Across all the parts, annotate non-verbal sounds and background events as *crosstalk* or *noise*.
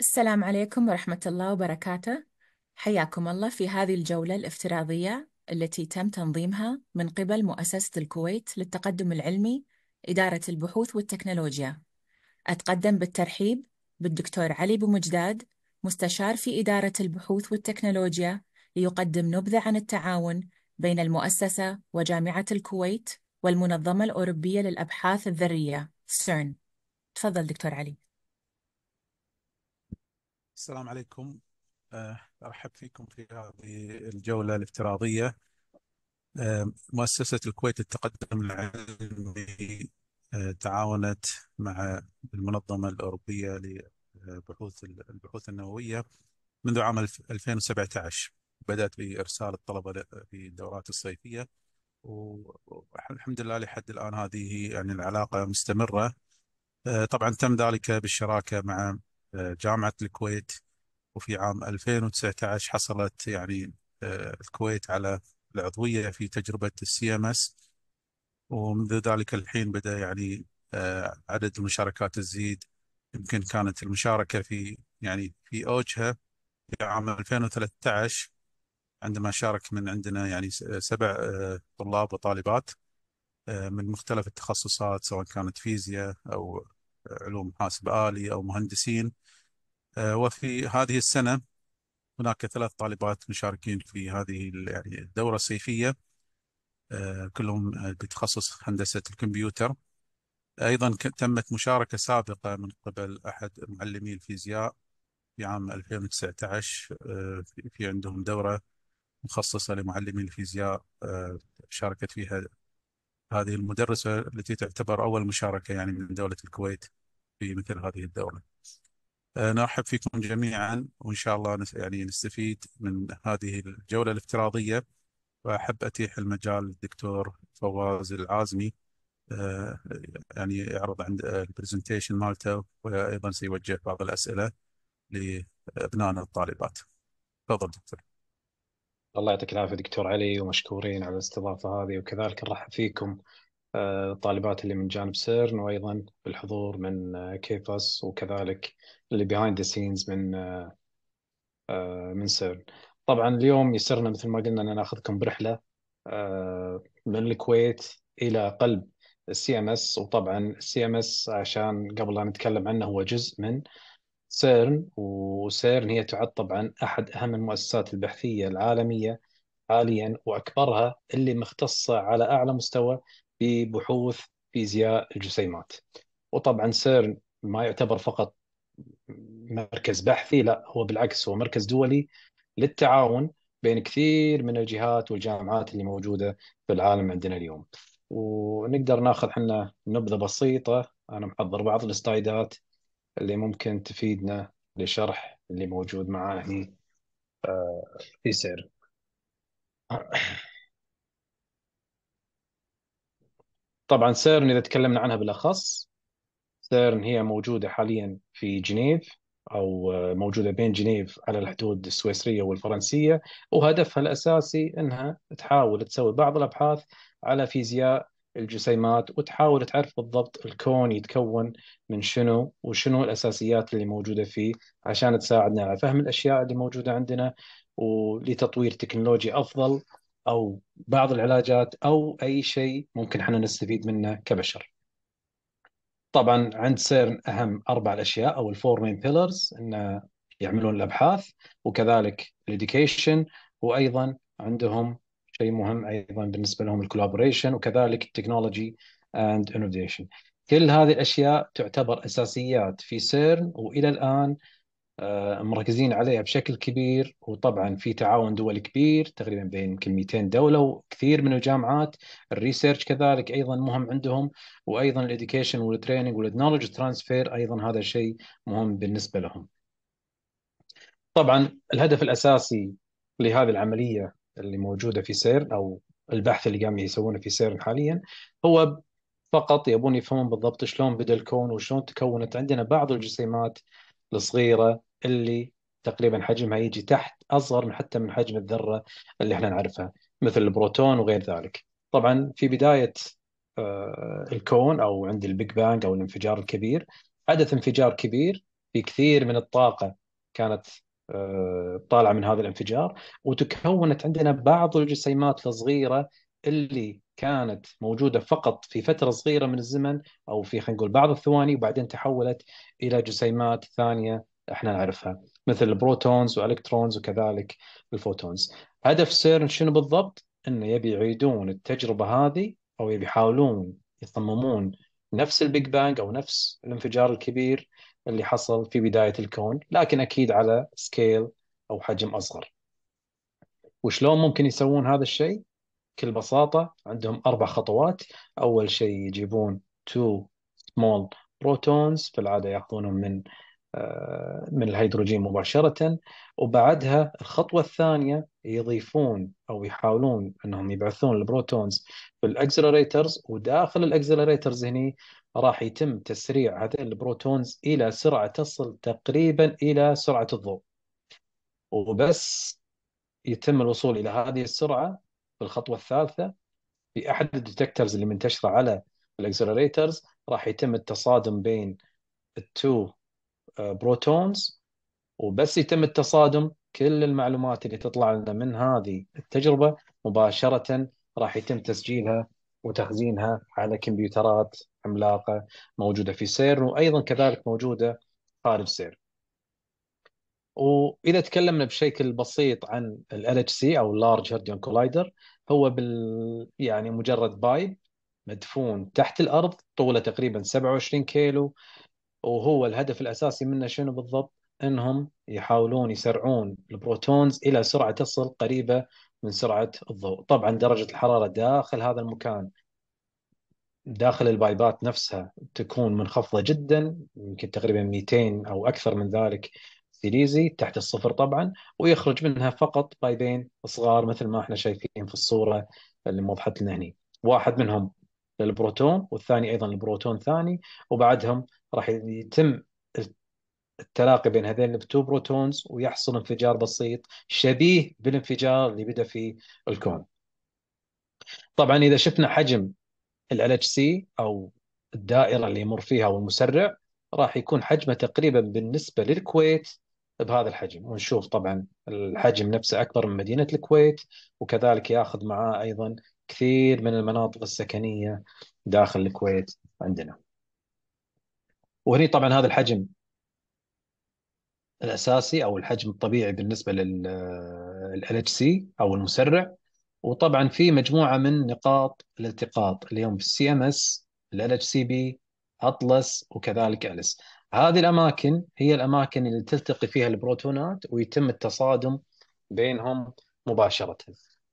السلام عليكم ورحمة الله وبركاته حياكم الله في هذه الجولة الافتراضية التي تم تنظيمها من قبل مؤسسة الكويت للتقدم العلمي إدارة البحوث والتكنولوجيا أتقدم بالترحيب بالدكتور علي بمجداد مستشار في إدارة البحوث والتكنولوجيا ليقدم نبذة عن التعاون بين المؤسسة وجامعة الكويت والمنظمة الأوروبية للأبحاث الذرية سيرن تفضل دكتور علي السلام عليكم آه، أرحب فيكم في هذه الجولة الافتراضية آه، مؤسسة الكويت للتقدم العلمي آه، تعاونت مع المنظمة الأوروبية لبحوث البحوث النووية منذ عام 2017 بدأت بإرسال الطلبة في الدورات الصيفية والحمد لله لحد الآن هذه يعني العلاقة مستمرة طبعا تم ذلك بالشراكة مع آه، جامعة الكويت وفي عام 2019 حصلت يعني آه، الكويت على العضوية في تجربة السي ام اس ومنذ ذلك الحين بدأ يعني آه، عدد المشاركات تزيد يمكن كانت المشاركة في يعني في أوجها في عام 2013 عندما شارك من عندنا يعني سبع طلاب وطالبات من مختلف التخصصات سواء كانت فيزياء أو علوم حاسب آلي أو مهندسين آه، وفي هذه السنة هناك ثلاث طالبات مشاركين في هذه يعني الدورة الصيفية آه، كلهم بتخصص هندسة الكمبيوتر أيضا تمت مشاركة سابقة من قبل أحد معلمي الفيزياء في عام 2019 آه، في عندهم دورة مخصصة لمعلمي الفيزياء شاركت فيها هذه المدرسة التي تعتبر أول مشاركة يعني من دولة الكويت في مثل هذه الدورة آه، نرحب فيكم جميعا وإن شاء الله يعني نستفيد من هذه الجولة الافتراضية وأحب أتيح المجال للدكتور فواز العازمي آه، يعني يعرض عند آه، البرزنتيشن مالته وأيضا سيوجه بعض الأسئلة لأبنائنا الطالبات تفضل دكتور الله يعطيك العافيه دكتور علي ومشكورين على الاستضافه هذه وكذلك نرحب فيكم آه، الطالبات اللي من جانب سيرن وايضا بالحضور من آه، كيفاس وكذلك اللي بيهايند ذا سينز من آه، من سيرن طبعا اليوم يسرنا مثل ما قلنا ان ناخذكم برحله من الكويت الى قلب السي ام اس وطبعا السي ام اس عشان قبل لا نتكلم عنه هو جزء من سيرن وسيرن هي تعد طبعا أحد أهم المؤسسات البحثية العالمية حاليا وأكبرها اللي مختصة على أعلى مستوى ببحوث فيزياء الجسيمات وطبعا سيرن ما يعتبر فقط مركز بحثي لا هو بالعكس هو مركز دولي للتعاون بين كثير من الجهات والجامعات اللي موجودة في العالم عندنا اليوم ونقدر ناخذ احنا نبذة بسيطة أنا محضر بعض السلايدات اللي ممكن تفيدنا لشرح اللي موجود معاهي آه، في سير *clears throat* طبعا سيرن إذا تكلمنا عنها بالأخص سيرن هي موجودة حاليا في جنيف أو موجودة بين جنيف على الحدود السويسرية والفرنسية وهدفها الأساسي أنها تحاول تسوي بعض الأبحاث على فيزياء الجسيمات وتحاول تعرف بالضبط الكون يتكون من شنو وشنو الأساسيات اللي موجودة فيه عشان تساعدنا على فهم الأشياء اللي موجودة عندنا ولتطوير تكنولوجيا أفضل أو بعض العلاجات أو أي شيء ممكن احنا نستفيد منه كبشر طبعا عند سيرن أهم أربع الأشياء أو الفور مين بيلرز أن يعملون الأبحاث وكذلك الإديوكيشن وأيضا عندهم شيء مهم ايضا بالنسبه لهم الكولابوريشن وكذلك التكنولوجي اند انوفيشن كل هذه الاشياء تعتبر اساسيات في سيرن والى الان آه، مركزين عليها بشكل كبير وطبعا في تعاون دولي كبير تقريبا بين يمكن 200 دوله وكثير من الجامعات الريسيرش كذلك ايضا مهم عندهم وايضا الاديوكيشن والتريننج والنولج ترانسفير ايضا هذا شيء مهم بالنسبه لهم. طبعا الهدف الاساسي لهذه العمليه اللي موجوده في سيرن او البحث اللي قام يسوونه في سيرن حاليا هو فقط يبون يفهمون بالضبط شلون بدا الكون وشلون تكونت عندنا بعض الجسيمات الصغيره اللي تقريبا حجمها يجي تحت اصغر من حتى من حجم الذره اللي احنا نعرفها مثل البروتون وغير ذلك. طبعا في بدايه آه، الكون او عند البيج بانج او الانفجار الكبير حدث انفجار كبير في كثير من الطاقه كانت آه، طالعه من هذا الانفجار وتكونت عندنا بعض الجسيمات الصغيره اللي كانت موجوده فقط في فتره صغيره من الزمن او في خلينا نقول بعض الثواني وبعدين تحولت الى جسيمات ثانيه احنا نعرفها مثل البروتونز والكترونز وكذلك الفوتونز. هدف سيرن شنو بالضبط؟ انه يبي يعيدون التجربه هذه او يبي يحاولون يصممون نفس البيج بانج او نفس الانفجار الكبير اللي حصل في بداية الكون لكن أكيد على سكيل أو حجم أصغر وشلون ممكن يسوون هذا الشيء؟ بكل بساطة عندهم أربع خطوات أول شيء يجيبون two small protons في العادة يأخذونهم من آه، من الهيدروجين مباشرة وبعدها الخطوة الثانية يضيفون أو يحاولون أنهم يبعثون البروتونز في الأكسلريترز وداخل الأكسلريترز هني راح يتم تسريع هذين البروتونز الى سرعه تصل تقريبا الى سرعه الضوء وبس يتم الوصول الى هذه السرعه بالخطوه الثالثه في احد الديتكترز اللي منتشره على الاكسلريترز راح يتم التصادم بين التو آه، بروتونز وبس يتم التصادم كل المعلومات اللي تطلع لنا من هذه التجربه مباشره راح يتم تسجيلها وتخزينها على كمبيوترات عملاقه موجوده في سيرن وايضا كذلك موجوده خارج سيرن. واذا تكلمنا بشكل بسيط عن ال اتش سي او اللارج هيرديون كولايدر هو بال يعني مجرد بايب مدفون تحت الارض طوله تقريبا 27 كيلو وهو الهدف الاساسي منه شنو بالضبط؟ انهم يحاولون يسرعون البروتونز الى سرعه تصل قريبه من سرعه الضوء، طبعا درجه الحراره داخل هذا المكان داخل البايبات نفسها تكون منخفضه جدا يمكن تقريبا 200 او اكثر من ذلك سيليزي تحت الصفر طبعا ويخرج منها فقط بايبين صغار مثل ما احنا شايفين في الصوره اللي موضحت لنا هنا واحد منهم للبروتون والثاني ايضا البروتون ثاني وبعدهم راح يتم التلاقي بين هذين التو بروتونز ويحصل انفجار بسيط شبيه بالانفجار اللي بدا في الكون. طبعا اذا شفنا حجم ال اتش سي او الدائره اللي يمر فيها والمسرع راح يكون حجمه تقريبا بالنسبه للكويت بهذا الحجم ونشوف طبعا الحجم نفسه اكبر من مدينه الكويت وكذلك ياخذ معاه ايضا كثير من المناطق السكنيه داخل الكويت عندنا. وهني طبعا هذا الحجم الاساسي او الحجم الطبيعي بالنسبه لل ال اتش سي او المسرع وطبعا في مجموعه من نقاط الالتقاط اليوم في السي ام اس ال اتش سي بي اطلس وكذلك اليس هذه الاماكن هي الاماكن اللي تلتقي فيها البروتونات ويتم التصادم بينهم مباشره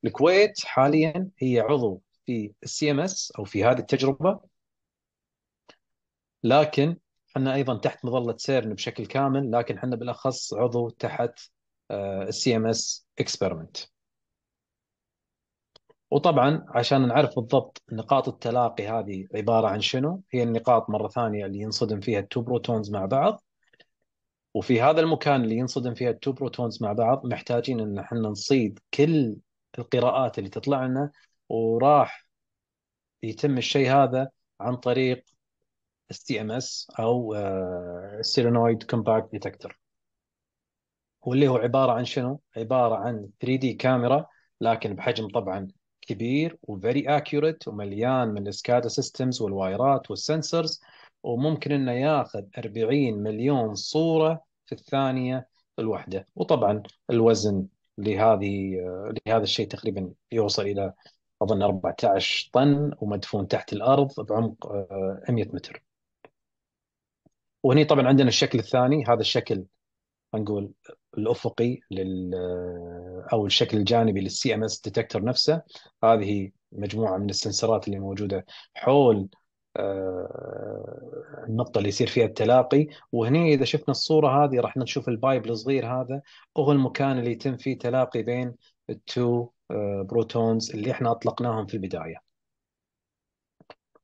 الكويت حاليا هي عضو في السي ام اس او في هذه التجربه لكن احنا ايضا تحت مظله سيرن بشكل كامل لكن احنا بالاخص عضو تحت آه، السي ام اس اكسبيرمنت وطبعا عشان نعرف بالضبط نقاط التلاقي هذه عباره عن شنو هي النقاط مره ثانيه اللي ينصدم فيها التو بروتونز مع بعض وفي هذا المكان اللي ينصدم فيها التو بروتونز مع بعض محتاجين ان احنا نصيد كل القراءات اللي تطلع لنا وراح يتم الشيء هذا عن طريق اس تي ام اس او سيرينويد كومباكت ديتكتور واللي هو عباره عن شنو؟ عباره عن 3 دي كاميرا لكن بحجم طبعا كبير وفيري اكيوريت ومليان من السكادا سيستمز والوايرات والسنسرز وممكن انه ياخذ 40 مليون صوره في الثانيه الواحده وطبعا الوزن لهذه لهذا الشيء تقريبا يوصل الى اظن 14 طن ومدفون تحت الارض بعمق 100 آه، متر. وهني طبعا عندنا الشكل الثاني هذا الشكل نقول الافقي لل او الشكل الجانبي للسي ام اس ديتكتور نفسه هذه مجموعه من السنسرات اللي موجوده حول آه، النقطه اللي يصير فيها التلاقي وهنا اذا شفنا الصوره هذه راح نشوف البايب الصغير هذا هو المكان اللي يتم فيه تلاقي بين التو آه، بروتونز اللي احنا اطلقناهم في البدايه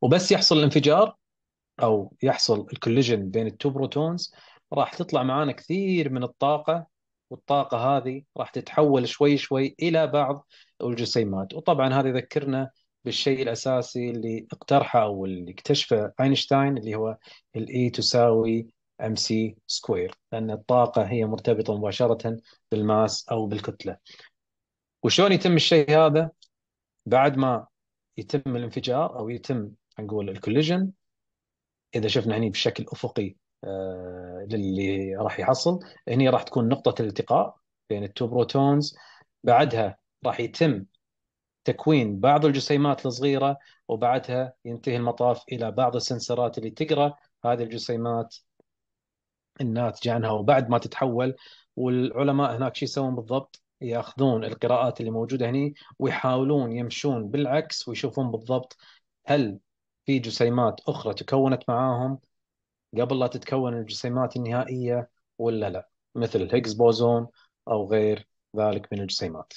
وبس يحصل الانفجار او يحصل الكوليجن بين التو بروتونز راح تطلع معانا كثير من الطاقه والطاقه هذه راح تتحول شوي شوي الى بعض الجسيمات وطبعا هذا يذكرنا بالشيء الاساسي اللي اقترحه او اللي اكتشفه اينشتاين اللي هو الاي e تساوي ام سي سكوير لان الطاقه هي مرتبطه مباشره بالماس او بالكتله وشلون يتم الشيء هذا بعد ما يتم الانفجار او يتم نقول الكوليجن اذا شفنا هني بشكل افقي آه، للي راح يحصل هني راح تكون نقطه الالتقاء بين التو بروتونز بعدها راح يتم تكوين بعض الجسيمات الصغيره وبعدها ينتهي المطاف الى بعض السنسرات اللي تقرا هذه الجسيمات الناتجه عنها وبعد ما تتحول والعلماء هناك شو يسوون بالضبط؟ ياخذون القراءات اللي موجوده هني ويحاولون يمشون بالعكس ويشوفون بالضبط هل في جسيمات اخرى تكونت معاهم قبل لا تتكون الجسيمات النهائيه ولا لا مثل الهيجز بوزون او غير ذلك من الجسيمات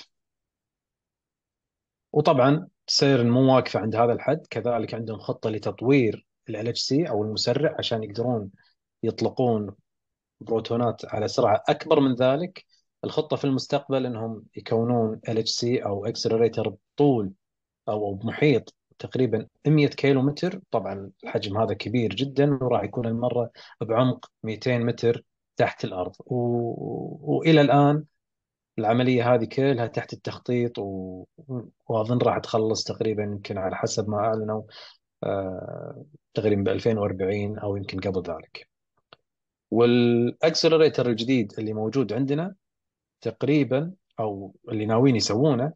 وطبعا سير مو واقفه عند هذا الحد كذلك عندهم خطه لتطوير ال سي او المسرع عشان يقدرون يطلقون بروتونات على سرعه اكبر من ذلك الخطه في المستقبل انهم يكونون ال سي او اكسلريتر بطول او بمحيط تقريبا 100 كيلو متر طبعا الحجم هذا كبير جدا وراح يكون المرة بعمق 200 متر تحت الأرض و... وإلى الآن العملية هذه كلها تحت التخطيط و... وأظن راح تخلص تقريبا يمكن على حسب ما أعلنوا آه، تقريبا ب 2040 أو يمكن قبل ذلك والأكسلريتر الجديد اللي موجود عندنا تقريبا أو اللي ناويين يسوونه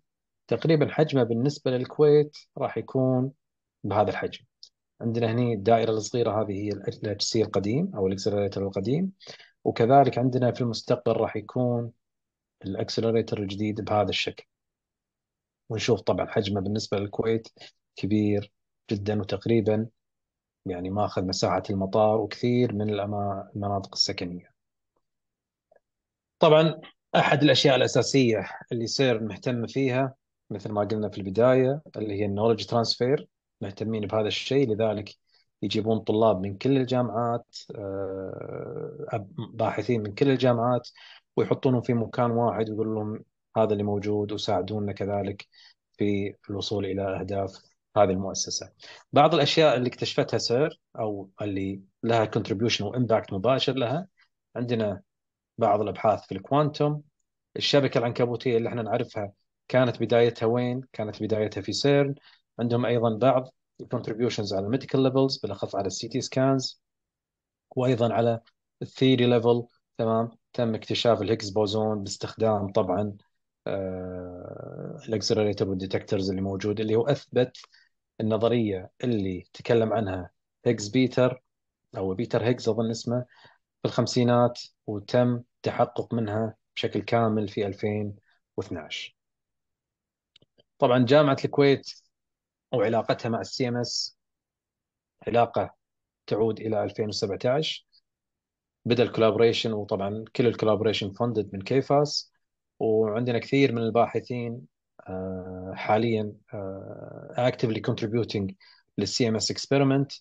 تقريبا حجمه بالنسبة للكويت راح يكون بهذا الحجم عندنا هنا الدائرة الصغيرة هذه هي الاتش سي القديم أو الاكسلريتر القديم وكذلك عندنا في المستقبل راح يكون الاكسلريتر الجديد بهذا الشكل ونشوف طبعا حجمه بالنسبة للكويت كبير جدا وتقريبا يعني ماخذ مساحة المطار وكثير من المناطق السكنية طبعا أحد الأشياء الأساسية اللي سير مهتم فيها مثل ما قلنا في البدايه اللي هي النولج ترانسفير مهتمين بهذا الشيء لذلك يجيبون طلاب من كل الجامعات آه، باحثين من كل الجامعات ويحطونهم في مكان واحد ويقول لهم هذا اللي موجود وساعدونا كذلك في الوصول الى اهداف هذه المؤسسه. بعض الاشياء اللي اكتشفتها سير او اللي لها كونتريبيوشن وامباكت مباشر لها عندنا بعض الابحاث في الكوانتوم الشبكه العنكبوتيه اللي احنا نعرفها كانت بدايتها وين كانت بدايتها في سيرن عندهم ايضا بعض الكونتريبيوشنز على الميديكال ليفلز بالاخص على السي تي سكانز وايضا على الثيري ليفل تمام تم اكتشاف الهيجز بوزون باستخدام طبعا الاكسلريتر آه، والديتكتورز اللي موجود اللي هو اثبت النظريه اللي تكلم عنها هيجز بيتر او بيتر هيجز اظن اسمه في الخمسينات وتم تحقق منها بشكل كامل في 2012 طبعا جامعه الكويت وعلاقتها مع السي ام اس علاقه تعود الى 2017 بدا الكولابوريشن وطبعا كل الكولابوريشن فندد من كيفاس وعندنا كثير من الباحثين آه، حاليا اكتفلي آه، كونتريبيوتنج للسي ام اس اكسبيرمنت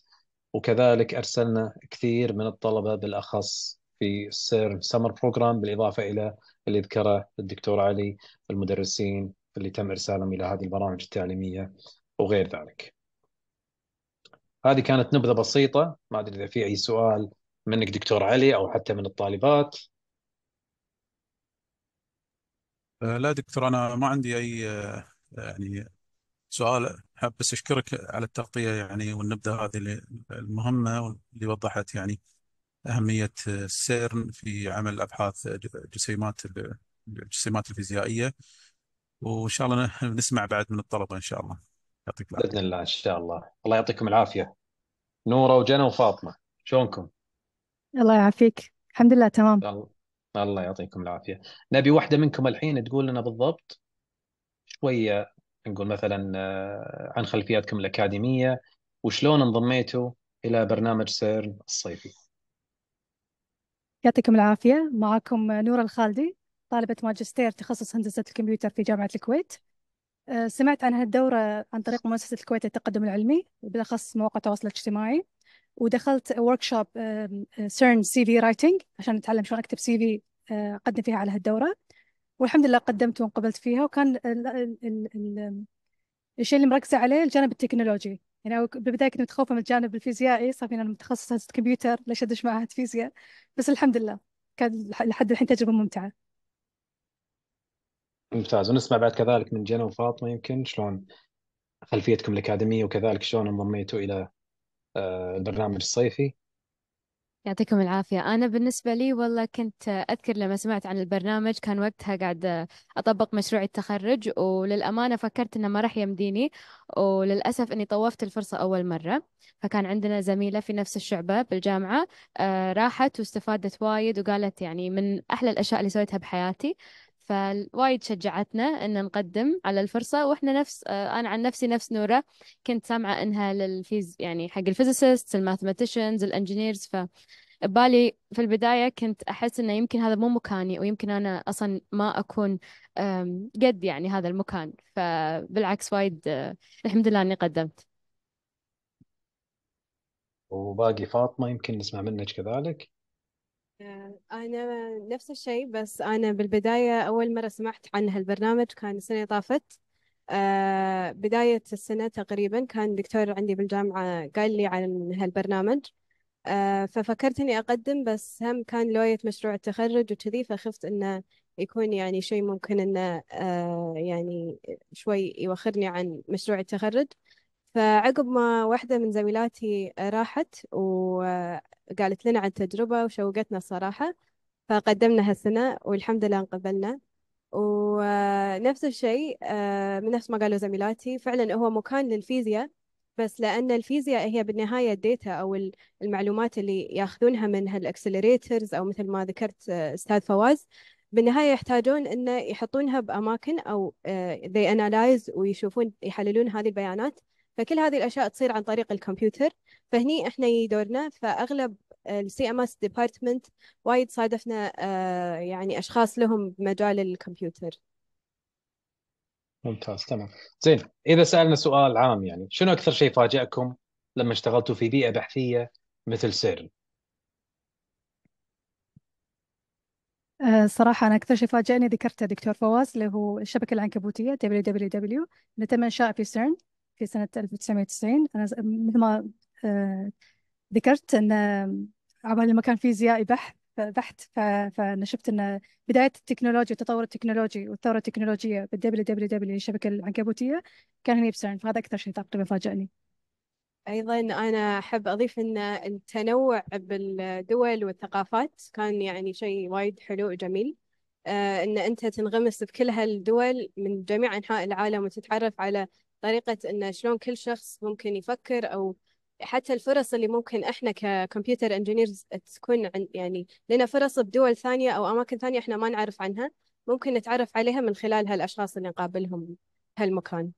وكذلك ارسلنا كثير من الطلبه بالاخص في سير سمر بروجرام بالاضافه الى اللي ذكره الدكتور علي المدرسين اللي تم إرسالهم إلى هذه البرامج التعليمية وغير ذلك هذه كانت نبذة بسيطة ما أدري إذا في أي سؤال منك دكتور علي أو حتى من الطالبات آه، لا دكتور أنا ما عندي أي آه، يعني سؤال حاب بس أشكرك على التغطية يعني والنبذة هذه المهمة اللي وضحت يعني أهمية السيرن آه، في عمل أبحاث جسيمات الجسيمات الفيزيائية وان شاء الله نسمع بعد من الطلبه ان شاء الله يعطيك العافيه باذن الله ان شاء الله الله يعطيكم العافيه نوره وجنى وفاطمه شلونكم؟ الله يعافيك الحمد لله تمام الله, الله يعطيكم العافيه نبي واحده منكم الحين تقول لنا بالضبط شويه نقول مثلا آه، عن خلفياتكم الاكاديميه وشلون انضميتوا الى برنامج سيرن الصيفي يعطيكم العافيه معكم نوره الخالدي طالبة ماجستير تخصص هندسة الكمبيوتر في جامعة الكويت آه، سمعت عن هالدورة عن طريق مؤسسة الكويت للتقدم العلمي وبالأخص مواقع التواصل الاجتماعي ودخلت وركشوب سيرن سي في رايتنج عشان أتعلم شلون أكتب سي في آه، أقدم فيها على هالدورة والحمد لله قدمت وانقبلت فيها وكان الشيء اللي مركزة عليه الجانب التكنولوجي يعني بالبداية كنت متخوفة من الجانب الفيزيائي صافي أنا متخصصة كمبيوتر ليش أدش معها فيزياء بس الحمد لله كان لحد الحين تجربة ممتعة ممتاز ونسمع بعد كذلك من جنى وفاطمه يمكن شلون خلفيتكم الأكاديمية وكذلك شلون انضميتوا إلى آه، البرنامج الصيفي يعطيكم العافية أنا بالنسبة لي والله كنت أذكر لما سمعت عن البرنامج كان وقتها قاعد أطبق مشروع التخرج وللأمانة فكرت إنه ما راح يمديني وللأسف إني طوفت الفرصة أول مرة فكان عندنا زميلة في نفس الشعبة بالجامعة آه، راحت واستفادت وايد وقالت يعني من أحلى الأشياء اللي سويتها بحياتي فوايد شجعتنا ان نقدم على الفرصه واحنا نفس آه، انا عن نفسي نفس نوره كنت سامعه انها للفيز يعني حق الفيزيست الماثماتيشنز الانجينيرز ف بالي في البداية كنت أحس إنه يمكن هذا مو مكاني ويمكن أنا أصلا ما أكون قد يعني هذا المكان فبالعكس وايد آه، الحمد لله إني قدمت وباقي فاطمة يمكن نسمع منك كذلك أنا نفس الشيء بس أنا بالبداية أول مرة سمعت عن هالبرنامج كان السنة طافت آه، بداية السنة تقريبا كان دكتور عندي بالجامعة قال لي عن هالبرنامج آه، ففكرت إني أقدم بس هم كان لوية مشروع التخرج وكذي فخفت إنه يكون يعني شيء ممكن إنه آه، يعني شوي يوخرني عن مشروع التخرج فعقب ما واحدة من زميلاتي راحت وقالت لنا عن تجربة وشوقتنا الصراحة فقدمنا هالسنة والحمد لله انقبلنا ونفس الشيء آه، من نفس ما قالوا زميلاتي فعلا هو مكان للفيزياء بس لأن الفيزياء هي بالنهاية الديتا أو المعلومات اللي ياخذونها من هالأكسلريترز أو مثل ما ذكرت آه، أستاذ فواز بالنهاية يحتاجون أن يحطونها بأماكن أو آه، they analyze ويشوفون يحللون هذه البيانات فكل هذه الاشياء تصير عن طريق الكمبيوتر فهني احنا دورنا فاغلب السي ام اس ديبارتمنت وايد صادفنا آه، يعني اشخاص لهم بمجال الكمبيوتر ممتاز تمام زين اذا سالنا سؤال عام يعني شنو اكثر شيء فاجئكم لما اشتغلتوا في بيئه بحثيه مثل سيرن آه، صراحة أنا أكثر شيء فاجأني ذكرته دكتور فواز اللي هو الشبكة العنكبوتية دبليو دبليو اللي تم إنشاء في سيرن في سنة 1990 أنا مثل ما آه، ذكرت أن عبالي ما كان فيزيائي بحث بحث فانا شفت ان بدايه التكنولوجيا التطور التكنولوجي والثوره التكنولوجيه بالدبليو دبليو دبليو الشبكه العنكبوتيه كان هني بسرعه فهذا اكثر شيء تقريبا فاجأني ايضا انا احب اضيف ان التنوع بالدول والثقافات كان يعني شيء وايد حلو وجميل آه، ان انت تنغمس بكل هالدول من جميع انحاء العالم وتتعرف على طريقة إن شلون كل شخص ممكن يفكر أو حتى الفرص اللي ممكن احنا ككمبيوتر انجينيرز تكون عن يعني لنا فرص بدول ثانية او اماكن ثانية احنا ما نعرف عنها ممكن نتعرف عليها من خلال هالاشخاص اللي نقابلهم هالمكان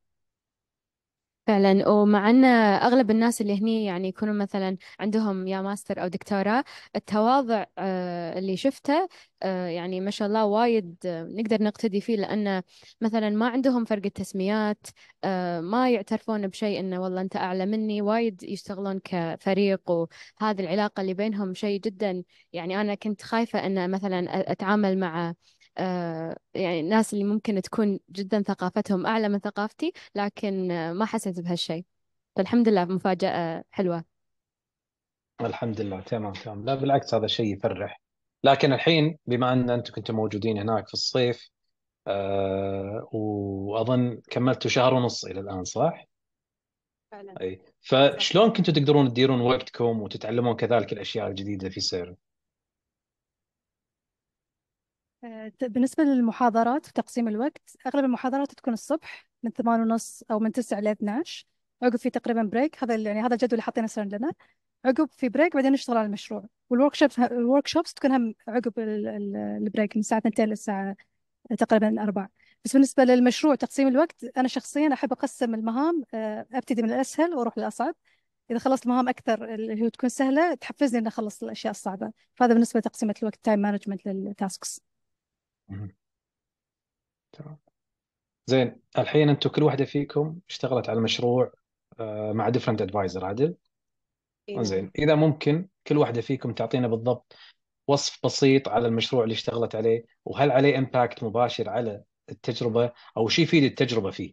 فعلا ومع ان اغلب الناس اللي هني يعني يكونوا مثلا عندهم يا ماستر او دكتوراه التواضع آه، اللي شفته آه، يعني ما شاء الله وايد آه، نقدر نقتدي فيه لان مثلا ما عندهم فرق التسميات ما يعترفون بشيء انه والله انت اعلى مني وايد يشتغلون كفريق وهذه العلاقة اللي بينهم شيء جدا يعني انا كنت خايفة ان مثلا اتعامل مع آه، يعني الناس اللي ممكن تكون جدا ثقافتهم أعلى من ثقافتي لكن آه، ما حسيت بهالشيء فالحمد لله مفاجأة حلوة الحمد لله تمام تمام لا بالعكس هذا شيء يفرح لكن الحين بما أن أنتم كنتم موجودين هناك في الصيف أه وأظن كملتوا شهر ونص إلى الآن صح؟ فعلا اي فشلون كنتوا تقدرون تديرون وقتكم وتتعلمون كذلك الاشياء الجديده في سيرن؟ آه، بالنسبة للمحاضرات وتقسيم الوقت أغلب المحاضرات تكون الصبح من ثمان ونص أو من تسعة ل 12 عقب في تقريبا بريك هذا يعني هذا الجدول اللي حاطينه صار لنا عقب في بريك بعدين نشتغل على المشروع والورك شوبس الورك شوبس تكون هم عقب البريك من الساعة 2 للساعة تقريبا 4 بس بالنسبة للمشروع تقسيم الوقت أنا شخصيا أحب أقسم المهام آه، أبتدي من الأسهل وأروح للأصعب إذا خلصت مهام أكثر اللي هي تكون سهلة تحفزني إني أخلص الأشياء الصعبة فهذا بالنسبة لتقسيمة الوقت تايم مانجمنت للتاسكس زين الحين انتم كل واحده فيكم اشتغلت على مشروع آه، مع ديفرنت ادفايزر عادل إيه. زين اذا ممكن كل واحده فيكم تعطينا بالضبط وصف بسيط على المشروع اللي اشتغلت عليه وهل عليه امباكت مباشر على التجربه او شيء يفيد التجربه فيه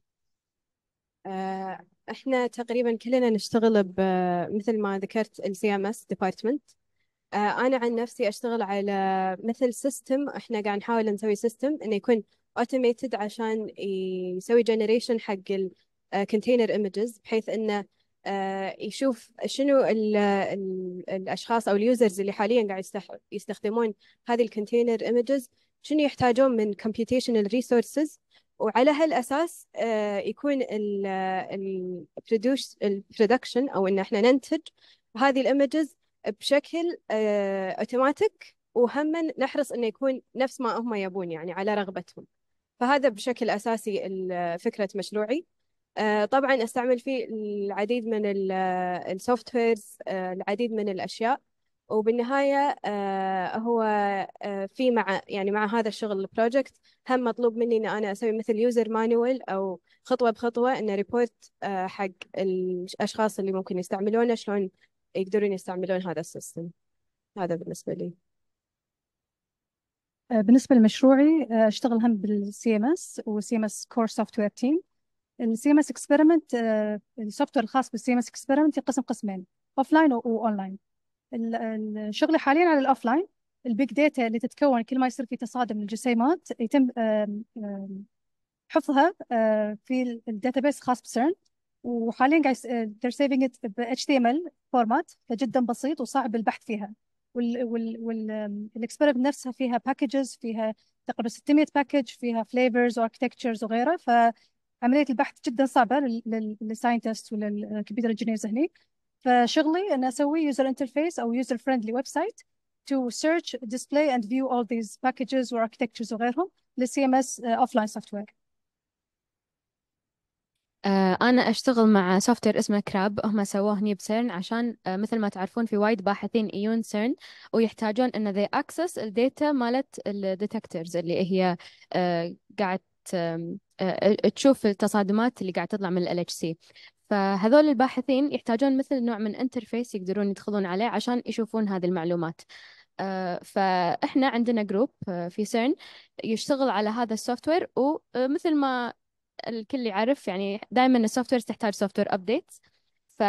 آه، احنا تقريبا كلنا نشتغل ب آه، مثل ما ذكرت السي ام اس ديبارتمنت آه، انا عن نفسي اشتغل على مثل سيستم احنا قاعد نحاول نسوي سيستم انه يكون اوتوميتد عشان يسوي جنريشن حق الكونتينر ايمجز آه، بحيث انه آه، يشوف شنو الـ الـ الاشخاص او اليوزرز اللي حاليا قاعد يستخدمون هذه الكونتينر ايمجز شنو يحتاجون من computational ريسورسز وعلى هالاساس يكون البرودكشن او ان احنا ننتج هذه الايمجز بشكل اوتوماتيك آه، وهم نحرص انه يكون نفس ما هم يبون يعني على رغبتهم فهذا بشكل اساسي آه، فكره مشروعي آه، طبعا استعمل فيه العديد من السوفت ويرز العديد من الاشياء وبالنهاية هو في مع يعني مع هذا الشغل البروجكت هم مطلوب مني إن أنا أسوي مثل يوزر مانوال أو خطوة بخطوة إن ريبورت حق الأشخاص اللي ممكن يستعملونه شلون يقدرون يستعملون هذا السيستم هذا بالنسبة لي آه، بالنسبة لمشروعي آه، اشتغل هم بالسي ام اس والسي ام اس كور سوفت وير تيم السي ام اس اكسبيرمنت السوفت وير الخاص بالسي ام اس اكسبيرمنت ينقسم قسمين اوف لاين واونلاين الشغل حاليا على الاوف لاين البيج داتا اللي تتكون كل ما يصير في تصادم للجسيمات يتم حفظها آه، في الداتابيس خاص بسيرن وحاليا قاعد آه، they're saving it ب HTML فورمات فجدا بسيط وصعب البحث فيها والاكسبيرمنت نفسها فيها باكجز فيها تقريبا 600 باكج فيها فليفرز واركتكتشرز وغيره فعمليه البحث جدا صعبه للساينتست وللكمبيوتر انجينيرز هني فشغلي ان اسوي يوزر انترفيس او يوزر فريندلي ويب سايت to search, display and view all these packages واركتكتشرز وغيرهم للسي ام اس اوف لاين سوفت وير آه، أنا أشتغل مع سوفت وير اسمه كراب هم سووه هني بسيرن عشان آه، مثل ما تعرفون في وايد باحثين يجون سيرن ويحتاجون إن they access الداتا مالت الديتكتورز اللي هي آه، قاعد تشوف التصادمات اللي قاعد تطلع من ال LHC فهذول الباحثين يحتاجون مثل نوع من انترفيس يقدرون يدخلون عليه عشان يشوفون هذه المعلومات فاحنا عندنا جروب في سيرن يشتغل على هذا السوفت وير ومثل ما الكل يعرف يعني دائما السوفت وير تحتاج سوفت وير ابديتس ف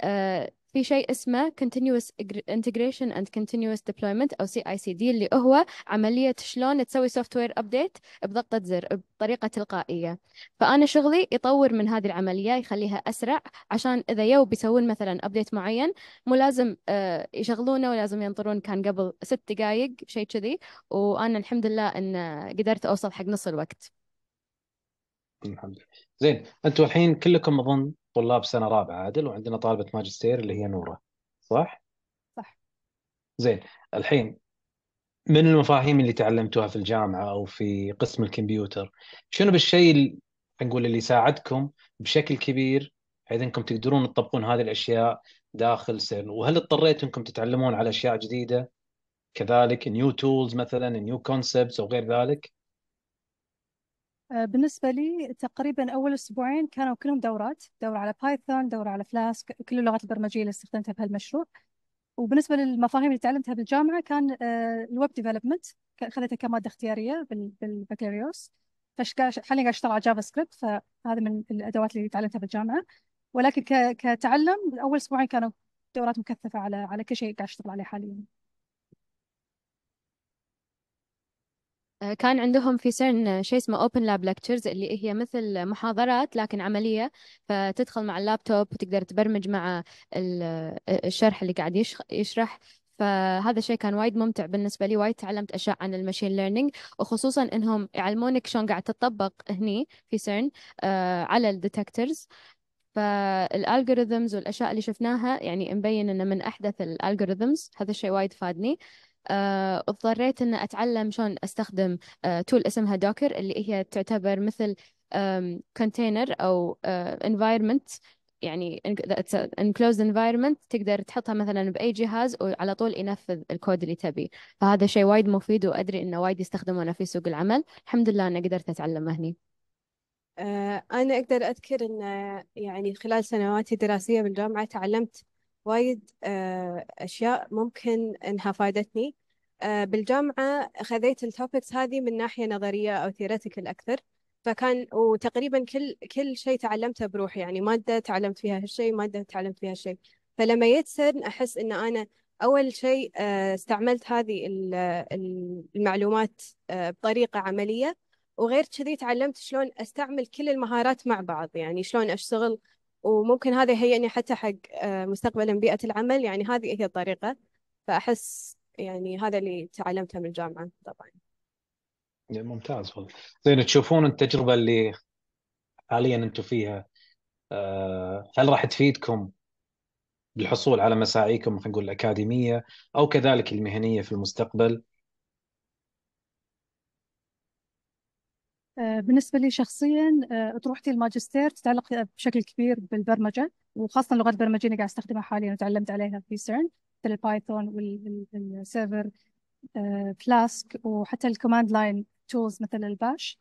آه، في شيء اسمه continuous integration and continuous deployment او سي اي سي دي اللي هو عمليه شلون تسوي سوفت وير ابديت بضغطه زر بطريقه تلقائيه فانا شغلي يطور من هذه العمليه يخليها اسرع عشان اذا يو بيسوون مثلا ابديت معين مو لازم آه، يشغلونه ولازم ينطرون كان قبل ست دقائق شيء كذي وانا الحمد لله ان قدرت اوصل حق نص الوقت الحمد لله زين انتم الحين كلكم اظن طلاب سنه رابعه عادل وعندنا طالبه ماجستير اللي هي نوره صح؟ صح زين الحين من المفاهيم اللي تعلمتوها في الجامعه او في قسم الكمبيوتر شنو بالشيء نقول اللي ساعدكم بشكل كبير بحيث انكم تقدرون تطبقون هذه الاشياء داخل سن وهل اضطريتوا انكم تتعلمون على اشياء جديده كذلك نيو تولز مثلا نيو كونسبتس او غير ذلك آه، بالنسبة لي تقريبا أول أسبوعين كانوا كلهم دورات دورة على بايثون دورة على فلاسك كل اللغات البرمجية اللي استخدمتها بهالمشروع وبالنسبة للمفاهيم اللي تعلمتها بالجامعة كان الويب ديفلوبمنت خذيتها كمادة اختيارية بالبكالوريوس فحاليا قاعد اشتغل على جافا سكريبت فهذا من الادوات اللي تعلمتها بالجامعه ولكن كتعلم اول اسبوعين كانوا دورات مكثفه على على كل شيء قاعد اشتغل عليه حاليا آه، كان عندهم في سيرن شيء اسمه اوبن لاب لكتشرز اللي هي مثل محاضرات لكن عمليه فتدخل مع اللابتوب وتقدر تبرمج مع آه، الشرح اللي قاعد يشرح فهذا الشيء كان وايد ممتع بالنسبه لي وايد تعلمت اشياء عن المشين ليرنينج وخصوصا انهم يعلمونك شلون قاعد تطبق هني في سيرن آه، على الديتكتورز فالالجوريثمز والاشياء اللي شفناها يعني مبين انه من احدث الالجوريثمز هذا الشيء وايد فادني آه، اضطريت أن أتعلم شلون أستخدم تول آه، اسمها دوكر اللي هي تعتبر مثل كونتينر أو انفايرمنت آه، يعني انكلوزد انفايرمنت تقدر تحطها مثلا بأي جهاز وعلى طول ينفذ الكود اللي تبي فهذا شيء وايد مفيد وأدري إنه وايد يستخدمونه في سوق العمل الحمد لله أنا قدرت أتعلمه هني أنا أقدر أذكر أن يعني خلال سنواتي الدراسية بالجامعة تعلمت وايد آه، أشياء ممكن إنها فادتني آه، بالجامعة أخذت التوبكس هذه من ناحية نظرية أو ثيوريتيكال أكثر فكان وتقريبا كل كل شيء تعلمته بروحي يعني مادة تعلمت فيها هالشيء مادة تعلمت فيها هالشيء فلما جيت أحس إن أنا أول شيء آه، استعملت هذه المعلومات بطريقة عملية وغير كذي تعلمت شلون استعمل كل المهارات مع بعض يعني شلون اشتغل وممكن هذا يهيئني حتى حق آه، مستقبلا بيئة العمل يعني هذه هي الطريقة فأحس يعني هذا اللي تعلمته من الجامعة طبعا ممتاز والله زين تشوفون التجربة اللي حاليا أنتم فيها آه، هل راح تفيدكم بالحصول على مساعيكم خلينا نقول الأكاديمية أو كذلك المهنية في المستقبل آه، بالنسبة لي شخصيا آه، أطروحتي الماجستير تتعلق آه، بشكل كبير بالبرمجة وخاصة اللغات البرمجية اللي قاعد أستخدمها حاليا وتعلمت عليها في سيرن مثل البايثون والسيرفر فلاسك وحتى الكوماند لاين تولز مثل الباش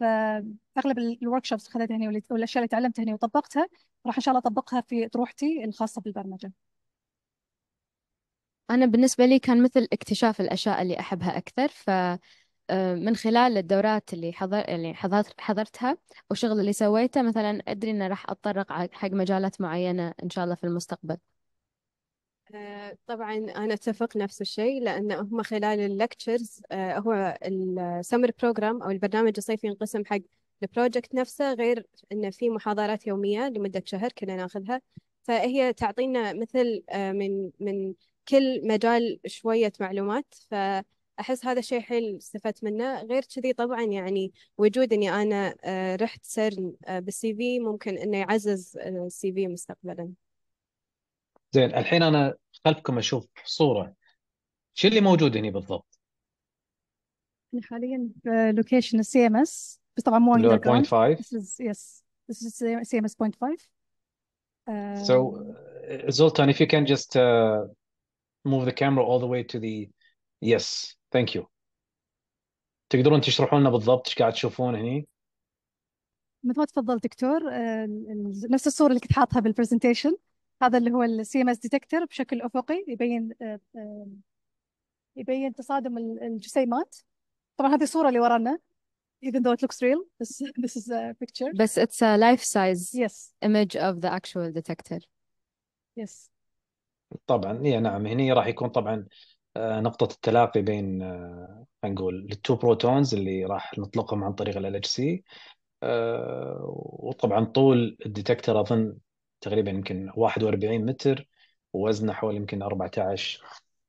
فأغلب الورك شوبس اللي أخذتها هنا والأشياء اللي تعلمتها هنا وطبقتها راح إن شاء الله أطبقها في أطروحتي الخاصة بالبرمجة أنا بالنسبة لي كان مثل اكتشاف الأشياء اللي أحبها أكثر ف آه، من خلال الدورات اللي حضر اللي حضرتها والشغل اللي سويته مثلا ادري انه راح اتطرق حق مجالات معينه ان شاء الله في المستقبل آه، طبعا أنا أتفق نفس الشيء لأن هم خلال اللكتشرز آه، هو السمر بروجرام أو البرنامج الصيفي ينقسم حق البروجكت نفسه غير انه في محاضرات يومية لمدة شهر كنا ناخذها فهي تعطينا مثل من من كل مجال شوية معلومات ف احس هذا شيء حيل استفدت منه غير كذي طبعا يعني وجود اني انا آه، رحت سيرن آه، بالسي في ممكن انه يعزز آه، السي في مستقبلا زين الحين انا خلفكم اشوف صوره شو اللي موجود هنا بالضبط؟ احنا حاليا في لوكيشن السي ام اس بس طبعا مو اللي 0.5 يس سي yes this is CMS 0.5 So, Zoltan, if you can just uh, move the camera all the way to the يس ثانك يو تقدرون تشرحوا لنا بالضبط ايش قاعد تشوفون هني؟ مثل ما تفضل دكتور آه، نفس الصورة اللي كنت حاطها بالبرزنتيشن هذا اللي هو السي ام اس ديتكتور بشكل افقي يبين آه، آه، يبين تصادم الجسيمات طبعا هذه الصورة اللي ورانا even though it looks real this, *laughs* this is a picture بس it's a life size yes. image of the actual detector yes طبعا يا إيه، نعم هني راح يكون طبعا آه، نقطة التلاقي بين آه، نقول التو بروتونز اللي راح نطلقهم عن طريق ال سي آه، وطبعا طول الديتكتر اظن تقريبا يمكن 41 متر ووزنه حوالي يمكن 14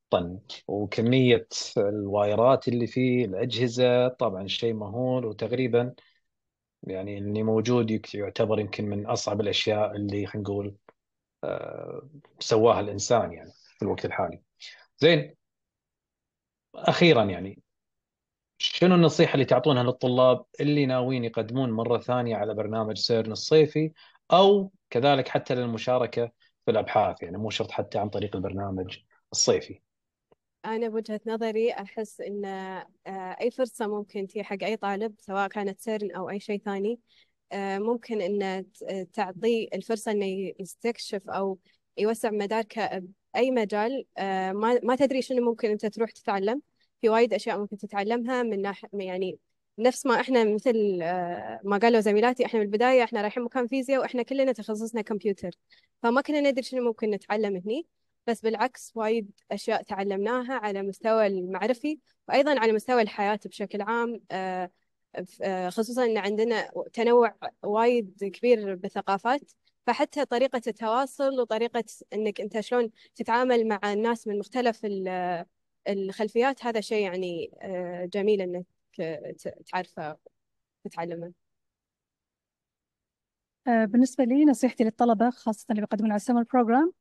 طن وكمية الوايرات اللي فيه الأجهزة طبعا شيء مهول وتقريبا يعني اللي موجود يعتبر يمكن من أصعب الأشياء اللي خلينا نقول سواها الإنسان يعني في الوقت الحالي زين اخيرا يعني شنو النصيحه اللي تعطونها للطلاب اللي ناويين يقدمون مره ثانيه على برنامج سيرن الصيفي او كذلك حتى للمشاركه في الابحاث يعني مو شرط حتى عن طريق البرنامج الصيفي أنا بوجهة نظري أحس إن آه، أي فرصة ممكن تي حق أي طالب سواء كانت سيرن أو أي شيء ثاني آه، ممكن إن تعطيه الفرصة إنه يستكشف أو يوسع مداركه اي مجال آه، ما ما تدري شنو ممكن انت تروح تتعلم في وايد اشياء ممكن تتعلمها من ناحيه يعني نفس ما احنا مثل آه، ما قالوا زميلاتي احنا بالبدايه احنا رايحين مكان فيزياء واحنا كلنا تخصصنا كمبيوتر فما كنا ندري شنو ممكن نتعلم هني بس بالعكس وايد اشياء تعلمناها على مستوى المعرفي وايضا على مستوى الحياه بشكل عام آه، خصوصا ان عندنا تنوع وايد كبير بالثقافات فحتى طريقة التواصل وطريقة إنك أنت شلون تتعامل مع الناس من مختلف الخلفيات هذا شيء يعني آه، جميل إنك آه، تعرفه وتتعلمه آه، بالنسبة لي نصيحتي للطلبة خاصة اللي بيقدمون على السمر بروجرام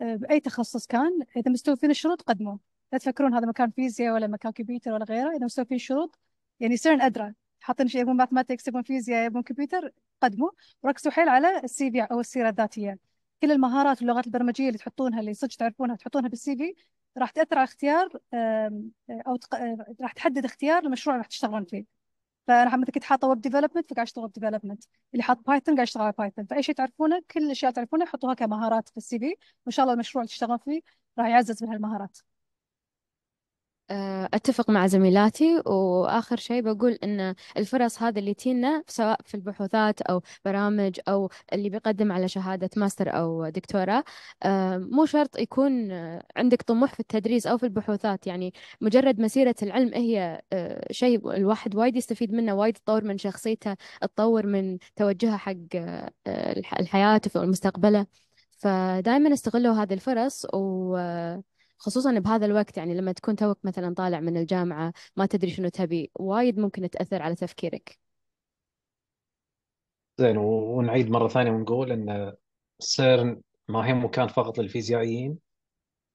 بأي تخصص كان إذا مستوفين الشروط قدموا لا تفكرون هذا مكان فيزياء ولا مكان كمبيوتر ولا غيره إذا مستوفين الشروط يعني يصيرون أدرى حاطين شيء يبون ماثماتكس يبون فيزياء يبون كمبيوتر قدموا ركزوا حيل على السي في او السيره الذاتيه كل المهارات واللغات البرمجيه اللي تحطونها اللي صدق تعرفونها تحطونها بالسي في راح تاثر على اختيار او تق... راح تحدد اختيار المشروع اللي راح تشتغلون فيه فانا مثلا كنت حاطه ويب ديفلوبمنت فقاعد اشتغل ويب ديفلوبمنت اللي حاط بايثون قاعد اشتغل على بايثون فاي شيء تعرفونه كل الاشياء تعرفونها حطوها كمهارات في السي في وان شاء الله المشروع اللي تشتغلون فيه راح يعزز من هالمهارات آه، أتفق مع زميلاتي وآخر شيء بقول إن الفرص هذه اللي تينا سواء في البحوثات أو برامج أو اللي بيقدم على شهادة ماستر أو دكتوراه آه، مو شرط يكون آه، عندك طموح في التدريس أو في البحوثات يعني مجرد مسيرة العلم هي شيء الواحد وايد يستفيد منه وايد تطور من شخصيته تطور من توجهه حق الحياة ومستقبله فدائما استغلوا هذه الفرص و خصوصا بهذا الوقت يعني لما تكون توك مثلا طالع من الجامعة ما تدري شنو تبي وايد ممكن تأثر على تفكيرك زين ونعيد مرة ثانية ونقول أن سيرن ما هي مكان فقط للفيزيائيين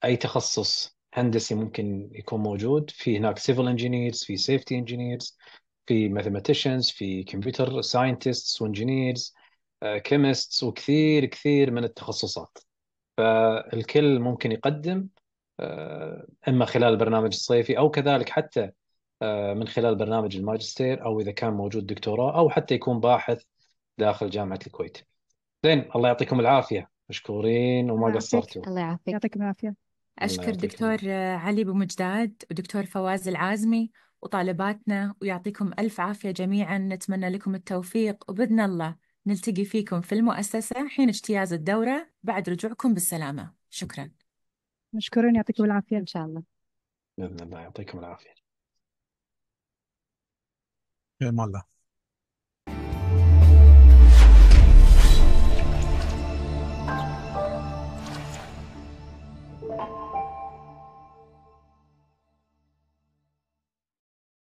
أي تخصص هندسي ممكن يكون موجود في هناك سيفل انجينيرز في سيفتي انجينيرز في ماثيماتيشنز في كمبيوتر ساينتستس وانجينيرز كيمستس وكثير كثير من التخصصات فالكل ممكن يقدم آه، اما خلال البرنامج الصيفي او كذلك حتى آه، من خلال برنامج الماجستير او اذا كان موجود دكتوراه او حتى يكون باحث داخل جامعه الكويت. زين الله يعطيكم العافيه مشكورين وما قصرتوا. الله يعافيك يعطيكم العافيه. اشكر دكتور آه، علي بمجداد ودكتور فواز العازمي وطالباتنا ويعطيكم الف عافيه جميعا نتمنى لكم التوفيق وباذن الله نلتقي فيكم في المؤسسه حين اجتياز الدوره بعد رجوعكم بالسلامه. شكرا. مشكورين يعطيكم العافية إن شاء الله بإذن الله يعطيكم العافية يا أمان الله